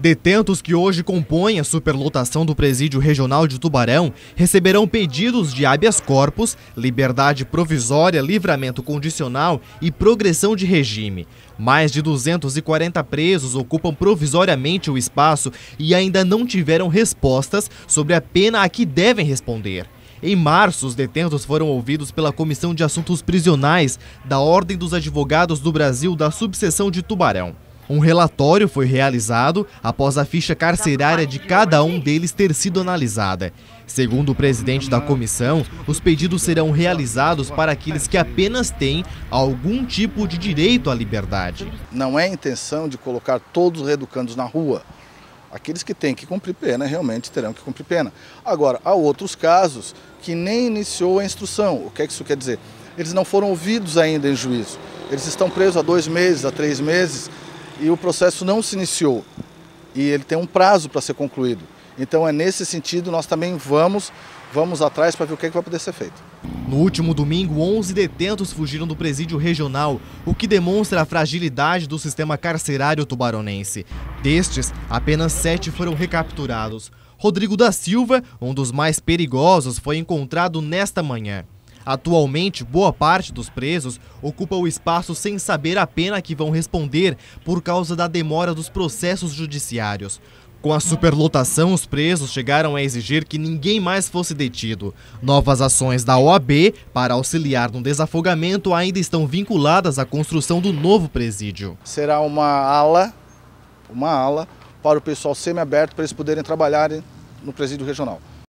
Detentos que hoje compõem a superlotação do presídio regional de Tubarão receberão pedidos de habeas corpus, liberdade provisória, livramento condicional e progressão de regime. Mais de 240 presos ocupam provisoriamente o espaço e ainda não tiveram respostas sobre a pena a que devem responder. Em março, os detentos foram ouvidos pela Comissão de Assuntos Prisionais da Ordem dos Advogados do Brasil da subseção de Tubarão. Um relatório foi realizado após a ficha carcerária de cada um deles ter sido analisada. Segundo o presidente da comissão, os pedidos serão realizados para aqueles que apenas têm algum tipo de direito à liberdade. Não é intenção de colocar todos os reeducandos na rua. Aqueles que têm que cumprir pena realmente terão que cumprir pena. Agora, há outros casos que nem iniciou a instrução. O que é que isso quer dizer? Eles não foram ouvidos ainda em juízo. Eles estão presos há dois meses, há três meses, e o processo não se iniciou. E ele tem um prazo para ser concluído. Então é nesse sentido nós também vamos vamos atrás para ver o que, é que vai poder ser feito. No último domingo, 11 detentos fugiram do presídio regional, o que demonstra a fragilidade do sistema carcerário tubaronense. Destes, apenas sete foram recapturados. Rodrigo da Silva, um dos mais perigosos, foi encontrado nesta manhã. Atualmente, boa parte dos presos ocupa o espaço sem saber a pena que vão responder por causa da demora dos processos judiciários. Com a superlotação, os presos chegaram a exigir que ninguém mais fosse detido. Novas ações da OAB para auxiliar no desafogamento ainda estão vinculadas à construção do novo presídio. Será uma ala, uma ala para o pessoal semi-aberto para eles poderem trabalhar no presídio regional.